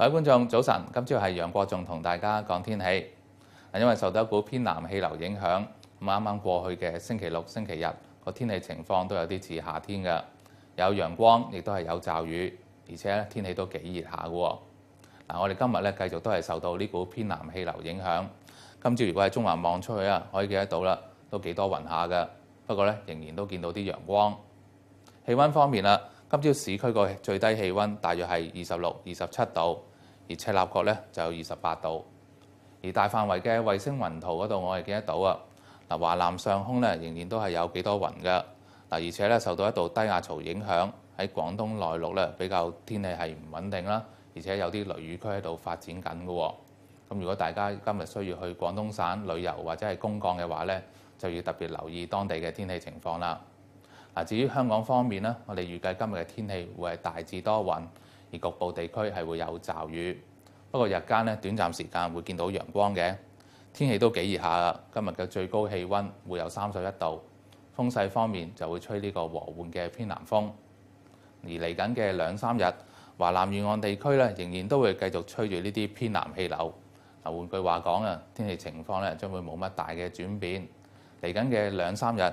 各位觀眾，早晨！今朝係楊國仲同大家講天氣。因為受到一股偏南氣流影響，咁啱啱過去嘅星期六、星期日個天氣情況都有啲似夏天嘅，有陽光，亦都係有驟雨，而且咧天氣都幾熱下嘅。嗱，我哋今日咧繼續都係受到呢股偏南氣流影響。今朝如果喺中環望出去啊，可以見得到啦，都幾多雲下嘅。不過咧，仍然都見到啲陽光。氣温方面啦。今朝市區個最低氣温大約係二十六、二十七度，而赤鱲角咧就有二十八度。而大範圍嘅衛星雲圖嗰度我係見得到啊！嗱，華南上空咧仍然都係有幾多雲噶。嗱，而且咧受到一道低壓槽影響，喺廣東內陸咧比較天氣係唔穩定啦，而且有啲雷雨區喺度發展緊嘅。咁如果大家今日需要去廣東省旅遊或者係公幹嘅話咧，就要特別留意當地嘅天氣情況啦。嗱，至於香港方面咧，我哋預計今日嘅天氣會係大致多雲，而局部地區係會有驟雨。不過日間咧，短暫時間會見到陽光嘅天氣都幾熱下啦。今日嘅最高氣温會有三十一度。風勢方面就會吹呢個和緩嘅偏南風。而嚟緊嘅兩三日，華南沿岸地區咧仍然都會繼續吹住呢啲偏南氣流。嗱，換句話講啊，天氣情況咧將會冇乜大嘅轉變。嚟緊嘅兩三日。